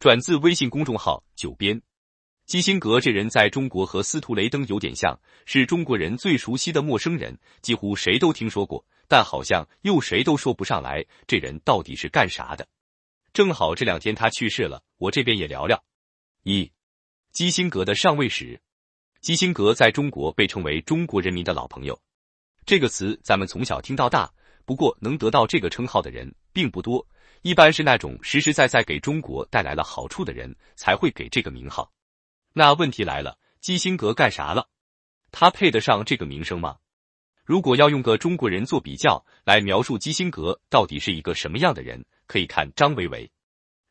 转自微信公众号九编。基辛格这人在中国和斯图雷登有点像，是中国人最熟悉的陌生人，几乎谁都听说过，但好像又谁都说不上来，这人到底是干啥的？正好这两天他去世了，我这边也聊聊。一，基辛格的上位史。基辛格在中国被称为中国人民的老朋友，这个词咱们从小听到大，不过能得到这个称号的人并不多。一般是那种实实在在给中国带来了好处的人，才会给这个名号。那问题来了，基辛格干啥了？他配得上这个名声吗？如果要用个中国人做比较来描述基辛格到底是一个什么样的人，可以看张维为。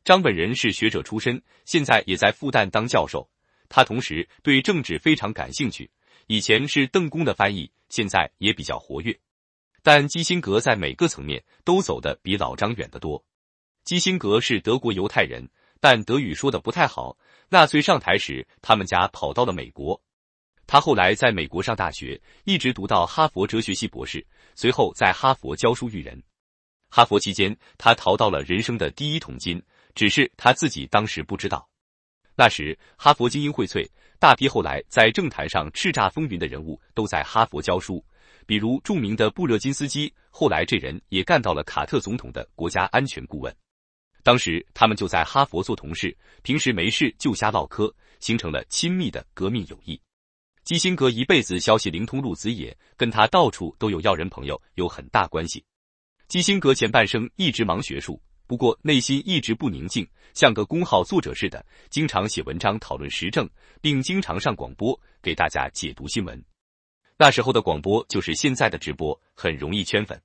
张本人是学者出身，现在也在复旦当教授。他同时对政治非常感兴趣，以前是邓公的翻译，现在也比较活跃。但基辛格在每个层面都走得比老张远得多。基辛格是德国犹太人，但德语说的不太好。纳粹上台时，他们家跑到了美国。他后来在美国上大学，一直读到哈佛哲学系博士，随后在哈佛教书育人。哈佛期间，他淘到了人生的第一桶金，只是他自己当时不知道。那时哈佛精英荟萃，大批后来在政坛上叱咤风云的人物都在哈佛教书，比如著名的布热津斯基，后来这人也干到了卡特总统的国家安全顾问。当时他们就在哈佛做同事，平时没事就瞎唠嗑，形成了亲密的革命友谊。基辛格一辈子消息灵通陆子野，跟他到处都有要人朋友有很大关系。基辛格前半生一直忙学术，不过内心一直不宁静，像个公号作者似的，经常写文章讨论时政，并经常上广播给大家解读新闻。那时候的广播就是现在的直播，很容易圈粉。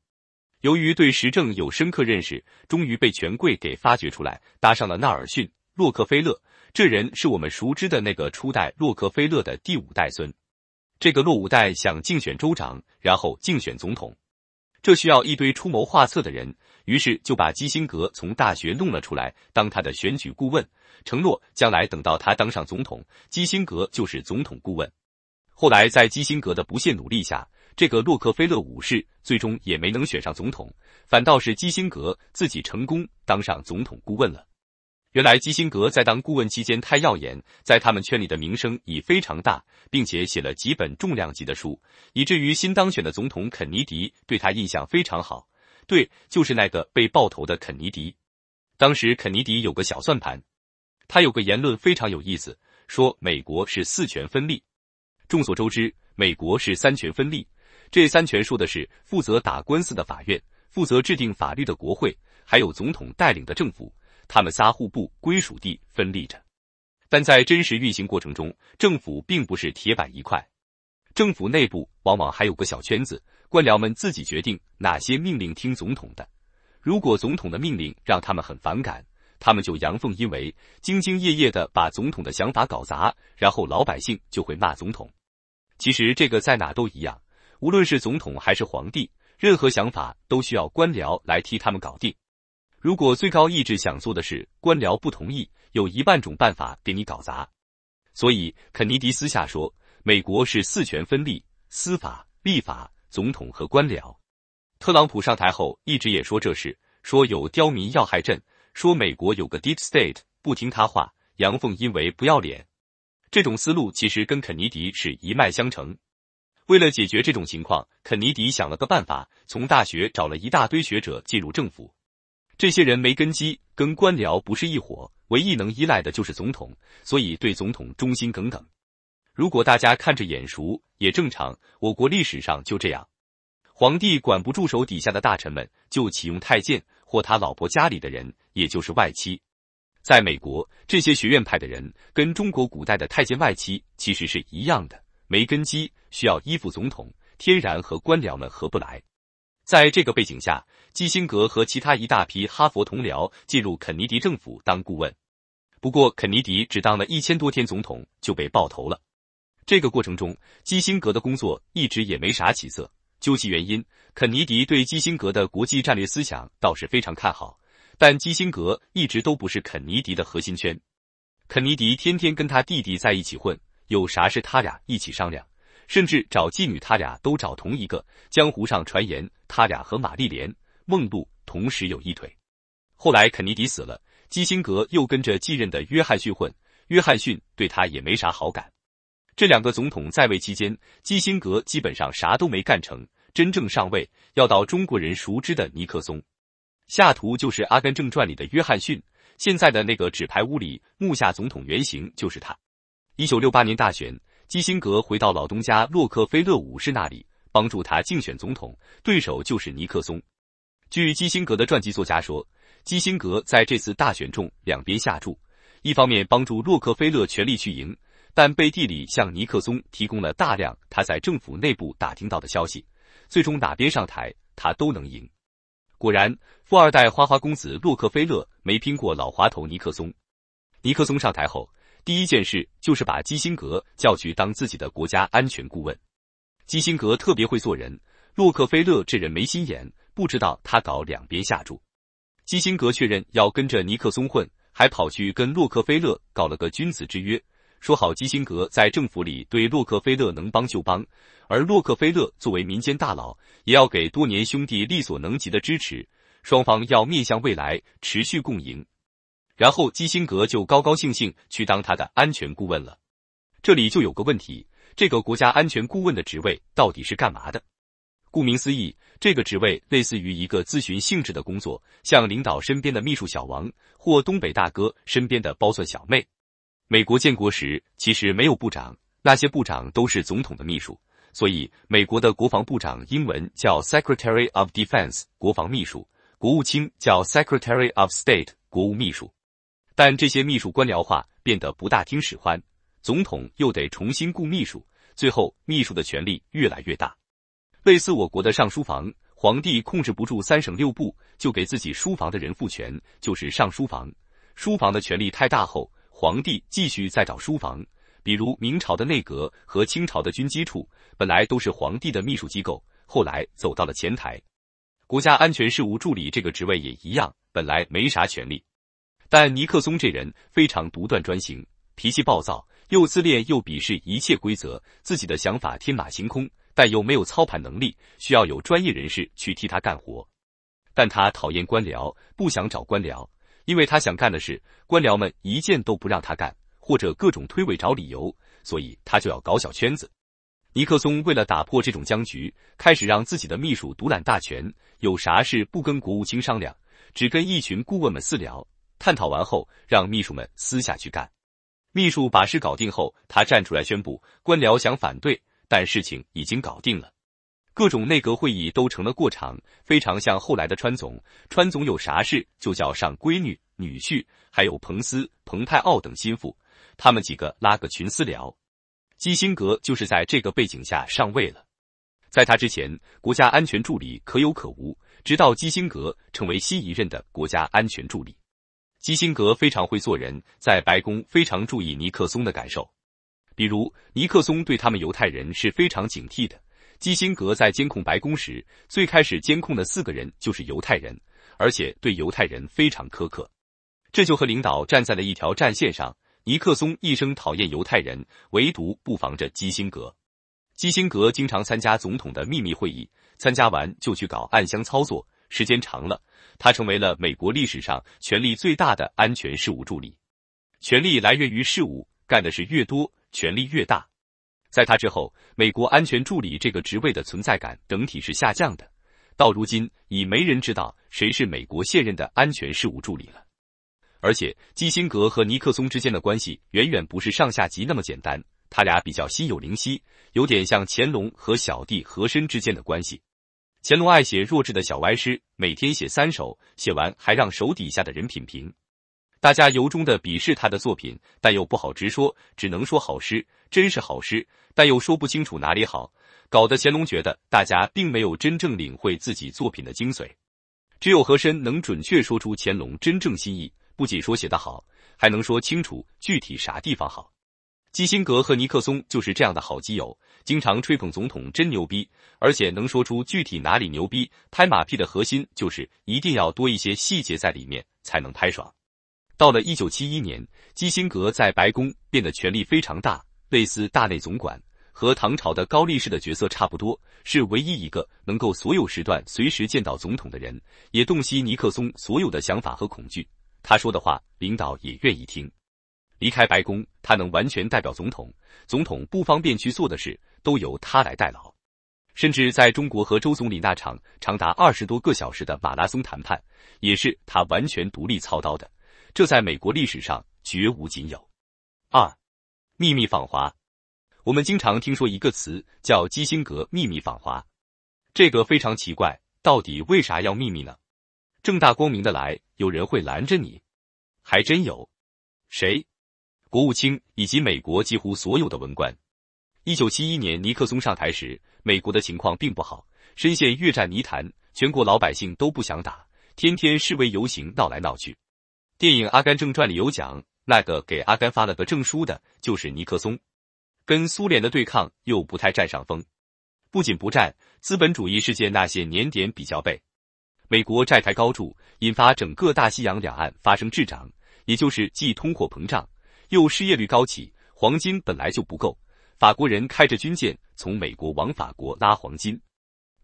由于对时政有深刻认识，终于被权贵给发掘出来，搭上了纳尔逊·洛克菲勒。这人是我们熟知的那个初代洛克菲勒的第五代孙。这个落五代想竞选州长，然后竞选总统，这需要一堆出谋划策的人，于是就把基辛格从大学弄了出来，当他的选举顾问，承诺将来等到他当上总统，基辛格就是总统顾问。后来在基辛格的不懈努力下。这个洛克菲勒五世最终也没能选上总统，反倒是基辛格自己成功当上总统顾问了。原来基辛格在当顾问期间太耀眼，在他们圈里的名声已非常大，并且写了几本重量级的书，以至于新当选的总统肯尼迪对他印象非常好。对，就是那个被爆头的肯尼迪。当时肯尼迪有个小算盘，他有个言论非常有意思，说美国是四权分立。众所周知，美国是三权分立。这三权说的是负责打官司的法院、负责制定法律的国会，还有总统带领的政府，他们仨互不归属地分立着。但在真实运行过程中，政府并不是铁板一块，政府内部往往还有个小圈子，官僚们自己决定哪些命令听总统的。如果总统的命令让他们很反感，他们就阳奉阴违，兢兢业业的把总统的想法搞砸，然后老百姓就会骂总统。其实这个在哪都一样。无论是总统还是皇帝，任何想法都需要官僚来替他们搞定。如果最高意志想做的事，官僚不同意，有一万种办法给你搞砸。所以，肯尼迪私下说，美国是四权分立：司法、立法、总统和官僚。特朗普上台后一直也说这事，说有刁民要害朕，说美国有个 Deep State 不听他话，阳奉阴违，不要脸。这种思路其实跟肯尼迪是一脉相承。为了解决这种情况，肯尼迪想了个办法，从大学找了一大堆学者进入政府。这些人没根基，跟官僚不是一伙，唯一能依赖的就是总统，所以对总统忠心耿耿。如果大家看着眼熟也正常，我国历史上就这样，皇帝管不住手底下的大臣们，就启用太监或他老婆家里的人，也就是外戚。在美国，这些学院派的人跟中国古代的太监、外戚其实是一样的。没根基，需要依附总统，天然和官僚们合不来。在这个背景下，基辛格和其他一大批哈佛同僚进入肯尼迪政府当顾问。不过，肯尼迪只当了一千多天总统就被爆头了。这个过程中，基辛格的工作一直也没啥起色。究其原因，肯尼迪对基辛格的国际战略思想倒是非常看好，但基辛格一直都不是肯尼迪的核心圈。肯尼迪天天跟他弟弟在一起混。有啥事他俩一起商量，甚至找妓女，他俩都找同一个。江湖上传言他俩和玛丽莲、梦露同时有一腿。后来肯尼迪死了，基辛格又跟着继任的约翰逊混，约翰逊对他也没啥好感。这两个总统在位期间，基辛格基本上啥都没干成。真正上位要到中国人熟知的尼克松。下图就是《阿甘正传》里的约翰逊，现在的那个纸牌屋里木下总统原型就是他。一九六八年大选，基辛格回到老东家洛克菲勒武士那里，帮助他竞选总统，对手就是尼克松。据基辛格的传记作家说，基辛格在这次大选中两边下注，一方面帮助洛克菲勒全力去赢，但背地里向尼克松提供了大量他在政府内部打听到的消息。最终哪边上台，他都能赢。果然，富二代花花公子洛克菲勒没拼过老滑头尼克松。尼克松上台后。第一件事就是把基辛格叫去当自己的国家安全顾问。基辛格特别会做人，洛克菲勒这人没心眼，不知道他搞两边下注。基辛格确认要跟着尼克松混，还跑去跟洛克菲勒搞了个君子之约，说好基辛格在政府里对洛克菲勒能帮就帮，而洛克菲勒作为民间大佬，也要给多年兄弟力所能及的支持，双方要面向未来，持续共赢。然后基辛格就高高兴兴去当他的安全顾问了。这里就有个问题：这个国家安全顾问的职位到底是干嘛的？顾名思义，这个职位类似于一个咨询性质的工作，像领导身边的秘书小王或东北大哥身边的包蒜小妹。美国建国时其实没有部长，那些部长都是总统的秘书，所以美国的国防部长英文叫 Secretary of Defense（ 国防秘书），国务卿叫 Secretary of State（ 国务秘书）。但这些秘书官僚化变得不大听使唤，总统又得重新雇秘书，最后秘书的权力越来越大。类似我国的上书房，皇帝控制不住三省六部，就给自己书房的人赋权，就是上书房。书房的权力太大后，皇帝继续再找书房，比如明朝的内阁和清朝的军机处，本来都是皇帝的秘书机构，后来走到了前台。国家安全事务助理这个职位也一样，本来没啥权力。但尼克松这人非常独断专行，脾气暴躁，又自恋又鄙视一切规则，自己的想法天马行空，但又没有操盘能力，需要有专业人士去替他干活。但他讨厌官僚，不想找官僚，因为他想干的事官僚们一件都不让他干，或者各种推诿找理由，所以他就要搞小圈子。尼克松为了打破这种僵局，开始让自己的秘书独揽大权，有啥事不跟国务卿商量，只跟一群顾问们私聊。探讨完后，让秘书们私下去干。秘书把事搞定后，他站出来宣布：官僚想反对，但事情已经搞定了。各种内阁会议都成了过场，非常像后来的川总。川总有啥事，就叫上闺女、女婿，还有彭斯、彭泰奥等心腹，他们几个拉个群私聊。基辛格就是在这个背景下上位了。在他之前，国家安全助理可有可无，直到基辛格成为新一任的国家安全助理。基辛格非常会做人，在白宫非常注意尼克松的感受。比如，尼克松对他们犹太人是非常警惕的。基辛格在监控白宫时，最开始监控的四个人就是犹太人，而且对犹太人非常苛刻。这就和领导站在了一条战线上。尼克松一生讨厌犹太人，唯独不防着基辛格。基辛格经常参加总统的秘密会议，参加完就去搞暗箱操作。时间长了，他成为了美国历史上权力最大的安全事务助理。权力来源于事务，干的是越多，权力越大。在他之后，美国安全助理这个职位的存在感整体是下降的。到如今，已没人知道谁是美国现任的安全事务助理了。而且，基辛格和尼克松之间的关系远远不是上下级那么简单，他俩比较心有灵犀，有点像乾隆和小弟和珅之间的关系。乾隆爱写弱智的小歪诗，每天写三首，写完还让手底下的人品评。大家由衷的鄙视他的作品，但又不好直说，只能说好诗，真是好诗，但又说不清楚哪里好，搞得乾隆觉得大家并没有真正领会自己作品的精髓。只有和珅能准确说出乾隆真正心意，不仅说写得好，还能说清楚具体啥地方好。基辛格和尼克松就是这样的好基友，经常吹捧总统真牛逼，而且能说出具体哪里牛逼。拍马屁的核心就是一定要多一些细节在里面，才能拍爽。到了一九七一年，基辛格在白宫变得权力非常大，类似大内总管，和唐朝的高力士的角色差不多，是唯一一个能够所有时段随时见到总统的人，也洞悉尼克松所有的想法和恐惧。他说的话，领导也愿意听。离开白宫，他能完全代表总统，总统不方便去做的事都由他来代劳，甚至在中国和周总理那场长达二十多个小时的马拉松谈判，也是他完全独立操刀的，这在美国历史上绝无仅有。二，秘密访华，我们经常听说一个词叫基辛格秘密访华，这个非常奇怪，到底为啥要秘密呢？正大光明的来，有人会拦着你，还真有，谁？国务卿以及美国几乎所有的文官。一九七一年尼克松上台时，美国的情况并不好，深陷越战泥潭，全国老百姓都不想打，天天示威游行，闹来闹去。电影《阿甘正传》里有讲，那个给阿甘发了个证书的就是尼克松。跟苏联的对抗又不太占上风，不仅不占，资本主义世界那些年点比较背，美国债台高筑，引发整个大西洋两岸发生滞涨，也就是即通货膨胀。又失业率高企，黄金本来就不够，法国人开着军舰从美国往法国拉黄金。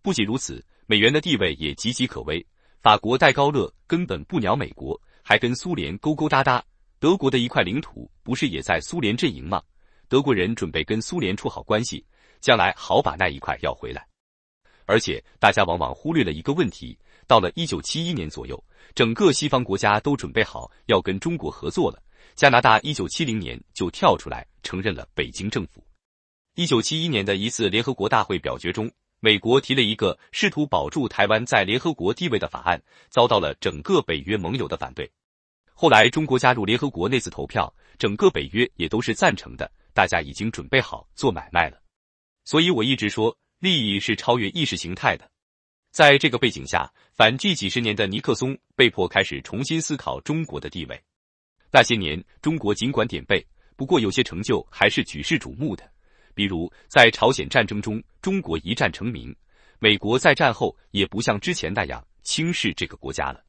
不仅如此，美元的地位也岌岌可危。法国戴高乐根本不鸟美国，还跟苏联勾勾搭搭。德国的一块领土不是也在苏联阵营吗？德国人准备跟苏联处好关系，将来好把那一块要回来。而且大家往往忽略了一个问题：到了一九七一年左右，整个西方国家都准备好要跟中国合作了。加拿大一九七零年就跳出来承认了北京政府。一九七一年的一次联合国大会表决中，美国提了一个试图保住台湾在联合国地位的法案，遭到了整个北约盟友的反对。后来中国加入联合国那次投票，整个北约也都是赞成的。大家已经准备好做买卖了。所以我一直说，利益是超越意识形态的。在这个背景下，反拒几十年的尼克松被迫开始重新思考中国的地位。那些年，中国尽管点背，不过有些成就还是举世瞩目的。比如在朝鲜战争中，中国一战成名；美国在战后也不像之前那样轻视这个国家了。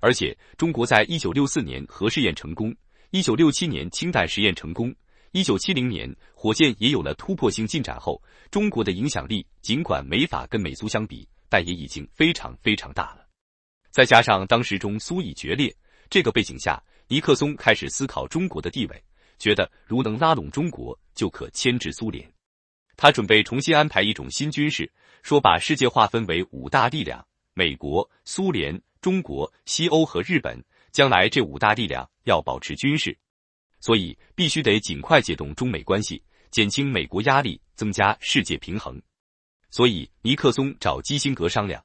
而且，中国在一九六四年核试验成功、一九六七年氢弹实验成功、一九七零年火箭也有了突破性进展后，中国的影响力尽管没法跟美苏相比，但也已经非常非常大了。再加上当时中苏已决裂这个背景下。尼克松开始思考中国的地位，觉得如能拉拢中国，就可牵制苏联。他准备重新安排一种新军事，说把世界划分为五大力量：美国、苏联、中国、西欧和日本。将来这五大力量要保持军事，所以必须得尽快解冻中美关系，减轻美国压力，增加世界平衡。所以尼克松找基辛格商量。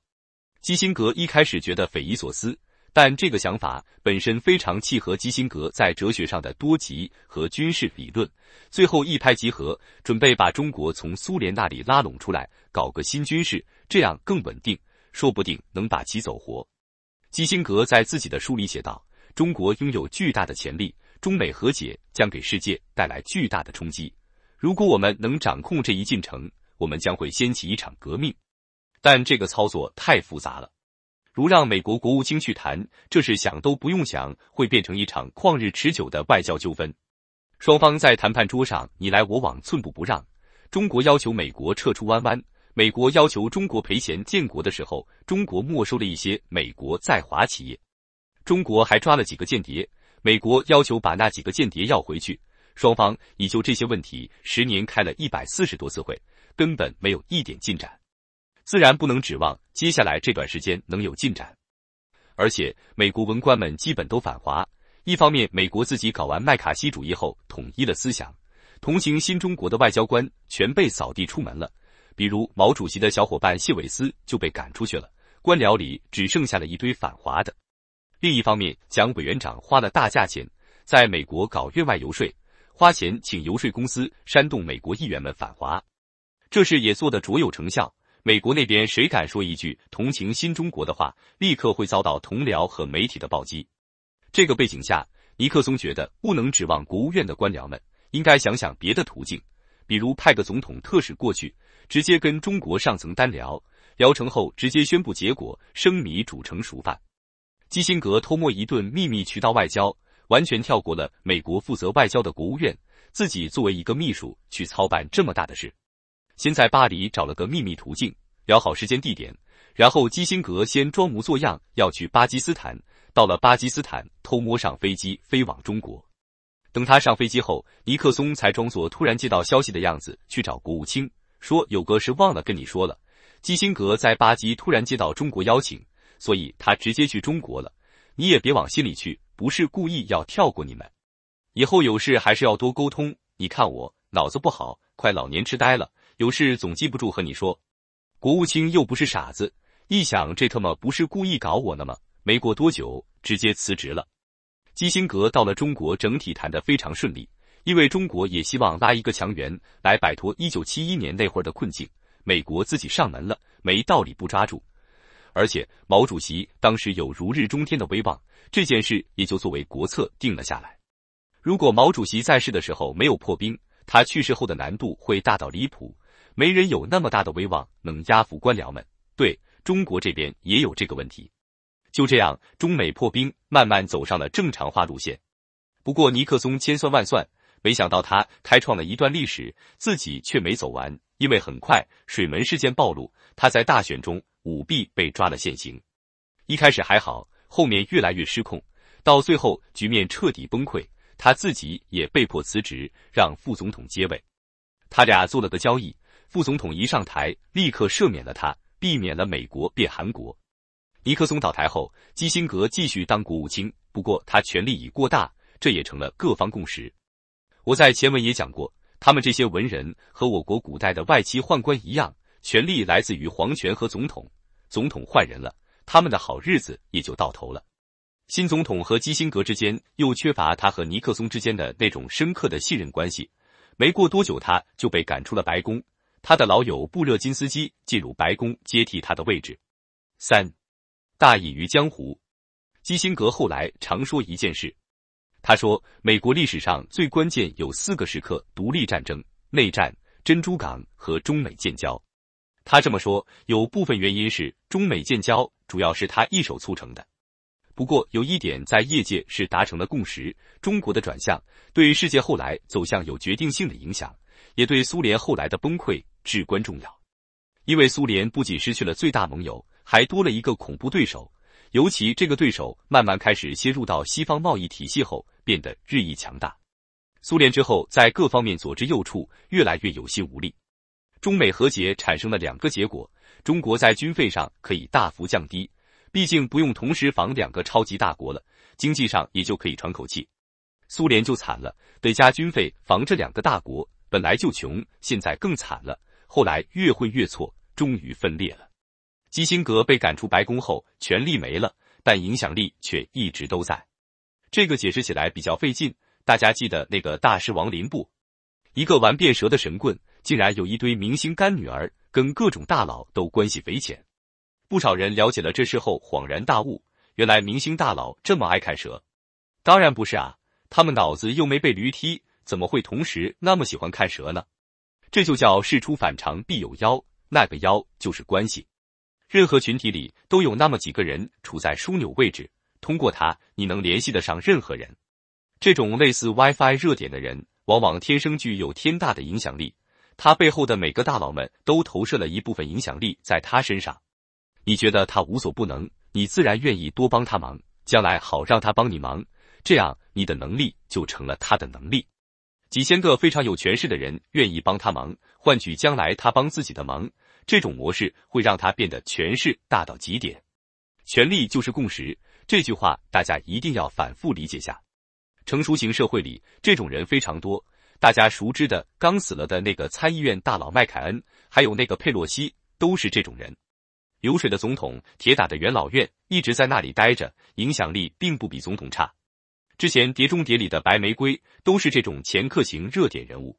基辛格一开始觉得匪夷所思。但这个想法本身非常契合基辛格在哲学上的多极和军事理论，最后一拍即合，准备把中国从苏联那里拉拢出来，搞个新军事，这样更稳定，说不定能把其走活。基辛格在自己的书里写道：“中国拥有巨大的潜力，中美和解将给世界带来巨大的冲击。如果我们能掌控这一进程，我们将会掀起一场革命。但这个操作太复杂了。”如让美国国务卿去谈，这是想都不用想，会变成一场旷日持久的外交纠纷。双方在谈判桌上你来我往，寸步不让。中国要求美国撤出弯弯，美国要求中国赔钱。建国的时候，中国没收了一些美国在华企业，中国还抓了几个间谍，美国要求把那几个间谍要回去。双方已就这些问题，十年开了一百四十多次会，根本没有一点进展。自然不能指望接下来这段时间能有进展，而且美国文官们基本都反华。一方面，美国自己搞完麦卡锡主义后统一了思想，同情新中国的外交官全被扫地出门了，比如毛主席的小伙伴谢伟思就被赶出去了。官僚里只剩下了一堆反华的。另一方面，蒋委员长花了大价钱在美国搞越外游说花钱请游说公司煽动美国议员们反华，这事也做得卓有成效。美国那边谁敢说一句同情新中国的话，立刻会遭到同僚和媒体的暴击。这个背景下，尼克松觉得不能指望国务院的官僚们，应该想想别的途径，比如派个总统特使过去，直接跟中国上层单聊，聊成后直接宣布结果，生米煮成熟饭。基辛格偷摸一顿秘密渠道外交，完全跳过了美国负责外交的国务院，自己作为一个秘书去操办这么大的事。先在巴黎找了个秘密途径，聊好时间地点，然后基辛格先装模作样要去巴基斯坦，到了巴基斯坦偷摸上飞机飞往中国。等他上飞机后，尼克松才装作突然接到消息的样子去找国务卿，说有个事忘了跟你说了。基辛格在巴基突然接到中国邀请，所以他直接去中国了。你也别往心里去，不是故意要跳过你们。以后有事还是要多沟通。你看我脑子不好，快老年痴呆了。有事总记不住和你说，国务卿又不是傻子，一想这特么不是故意搞我呢吗？没过多久直接辞职了。基辛格到了中国，整体谈的非常顺利，因为中国也希望拉一个强援来摆脱1971年那会儿的困境。美国自己上门了，没道理不抓住。而且毛主席当时有如日中天的威望，这件事也就作为国策定了下来。如果毛主席在世的时候没有破冰，他去世后的难度会大到离谱。没人有那么大的威望能压服官僚们。对，中国这边也有这个问题。就这样，中美破冰，慢慢走上了正常化路线。不过，尼克松千算万算，没想到他开创了一段历史，自己却没走完。因为很快水门事件暴露，他在大选中舞弊被抓了现行。一开始还好，后面越来越失控，到最后局面彻底崩溃，他自己也被迫辞职，让副总统接位。他俩做了个交易。副总统一上台，立刻赦免了他，避免了美国变韩国。尼克松倒台后，基辛格继续当国务卿，不过他权力已过大，这也成了各方共识。我在前文也讲过，他们这些文人和我国古代的外戚宦官一样，权力来自于皇权和总统。总统换人了，他们的好日子也就到头了。新总统和基辛格之间又缺乏他和尼克松之间的那种深刻的信任关系，没过多久，他就被赶出了白宫。他的老友布热津斯基进入白宫接替他的位置。三，大隐于江湖。基辛格后来常说一件事，他说美国历史上最关键有四个时刻：独立战争、内战、珍珠港和中美建交。他这么说，有部分原因是中美建交主要是他一手促成的。不过有一点在业界是达成了共识：中国的转向对世界后来走向有决定性的影响，也对苏联后来的崩溃。至关重要，因为苏联不仅失去了最大盟友，还多了一个恐怖对手。尤其这个对手慢慢开始切入到西方贸易体系后，变得日益强大。苏联之后在各方面左支右绌，越来越有心无力。中美和解产生了两个结果：中国在军费上可以大幅降低，毕竟不用同时防两个超级大国了；经济上也就可以喘口气。苏联就惨了，得加军费防这两个大国，本来就穷，现在更惨了。后来越混越错，终于分裂了。基辛格被赶出白宫后，权力没了，但影响力却一直都在。这个解释起来比较费劲。大家记得那个大师王林不？一个玩变蛇的神棍，竟然有一堆明星干女儿，跟各种大佬都关系匪浅。不少人了解了这事后，恍然大悟：原来明星大佬这么爱看蛇。当然不是啊，他们脑子又没被驴踢，怎么会同时那么喜欢看蛇呢？这就叫事出反常必有妖，那个妖就是关系。任何群体里都有那么几个人处在枢纽位置，通过他你能联系得上任何人。这种类似 WiFi 热点的人，往往天生具有天大的影响力。他背后的每个大佬们都投射了一部分影响力在他身上。你觉得他无所不能，你自然愿意多帮他忙，将来好让他帮你忙，这样你的能力就成了他的能力。几千个非常有权势的人愿意帮他忙，换取将来他帮自己的忙，这种模式会让他变得权势大到极点。权力就是共识，这句话大家一定要反复理解下。成熟型社会里，这种人非常多。大家熟知的刚死了的那个参议院大佬麦凯恩，还有那个佩洛西，都是这种人。流水的总统，铁打的元老院，一直在那里待着，影响力并不比总统差。之前《碟中谍》里的白玫瑰都是这种前客型热点人物，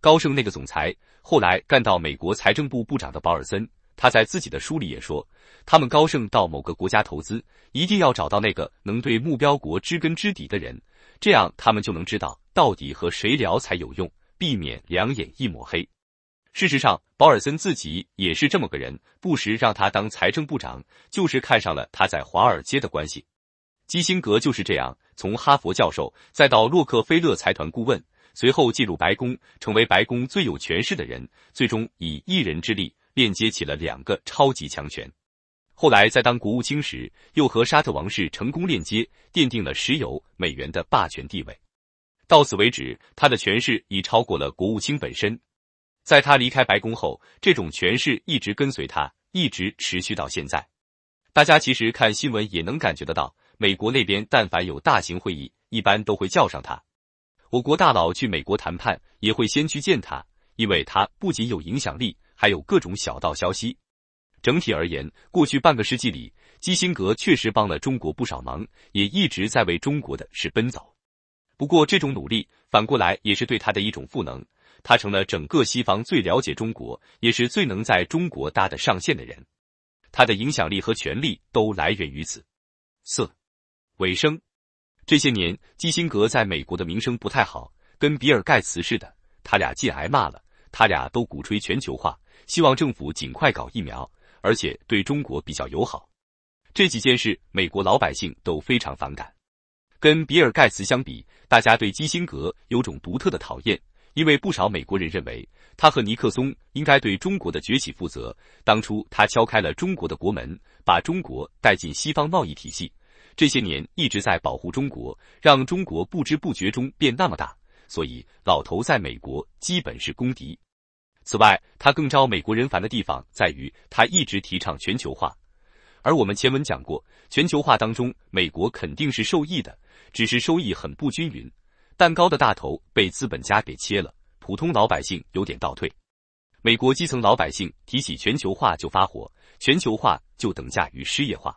高盛那个总裁，后来干到美国财政部部长的保尔森，他在自己的书里也说，他们高盛到某个国家投资，一定要找到那个能对目标国知根知底的人，这样他们就能知道到底和谁聊才有用，避免两眼一抹黑。事实上，保尔森自己也是这么个人，不时让他当财政部长，就是看上了他在华尔街的关系。基辛格就是这样。从哈佛教授，再到洛克菲勒财团顾问，随后进入白宫，成为白宫最有权势的人，最终以一人之力链接起了两个超级强权。后来在当国务卿时，又和沙特王室成功链接，奠定了石油美元的霸权地位。到此为止，他的权势已超过了国务卿本身。在他离开白宫后，这种权势一直跟随他，一直持续到现在。大家其实看新闻也能感觉得到。美国那边，但凡有大型会议，一般都会叫上他。我国大佬去美国谈判，也会先去见他，因为他不仅有影响力，还有各种小道消息。整体而言，过去半个世纪里，基辛格确实帮了中国不少忙，也一直在为中国的事奔走。不过，这种努力反过来也是对他的一种赋能，他成了整个西方最了解中国，也是最能在中国搭的上线的人。他的影响力和权力都来源于此。四。尾声，这些年基辛格在美国的名声不太好，跟比尔盖茨似的。他俩既挨骂了，他俩都鼓吹全球化，希望政府尽快搞疫苗，而且对中国比较友好。这几件事，美国老百姓都非常反感。跟比尔盖茨相比，大家对基辛格有种独特的讨厌，因为不少美国人认为他和尼克松应该对中国的崛起负责。当初他敲开了中国的国门，把中国带进西方贸易体系。这些年一直在保护中国，让中国不知不觉中变那么大，所以老头在美国基本是公敌。此外，他更招美国人烦的地方在于，他一直提倡全球化，而我们前文讲过，全球化当中，美国肯定是受益的，只是收益很不均匀，蛋糕的大头被资本家给切了，普通老百姓有点倒退。美国基层老百姓提起全球化就发火，全球化就等价于失业化。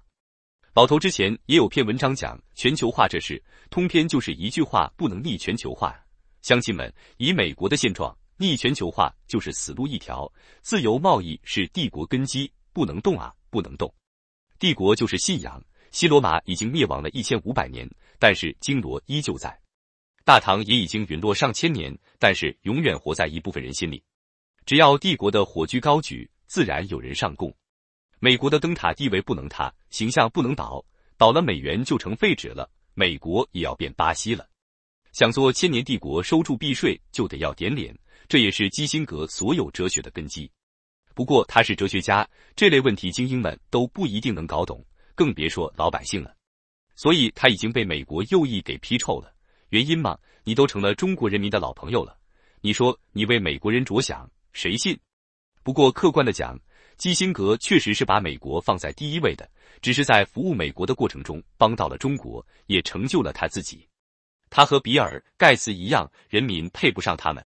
老头之前也有篇文章讲全球化这事，通篇就是一句话：不能逆全球化。乡亲们，以美国的现状，逆全球化就是死路一条。自由贸易是帝国根基，不能动啊，不能动。帝国就是信仰，西罗马已经灭亡了一千五百年，但是金罗依旧在；大唐也已经陨落上千年，但是永远活在一部分人心里。只要帝国的火炬高举，自然有人上供。美国的灯塔地位不能塌，形象不能倒，倒了美元就成废纸了，美国也要变巴西了。想做千年帝国，收住避税就得要点脸，这也是基辛格所有哲学的根基。不过他是哲学家，这类问题精英们都不一定能搞懂，更别说老百姓了。所以他已经被美国右翼给批臭了。原因嘛，你都成了中国人民的老朋友了，你说你为美国人着想，谁信？不过客观的讲。基辛格确实是把美国放在第一位的，只是在服务美国的过程中帮到了中国，也成就了他自己。他和比尔·盖茨一样，人民配不上他们。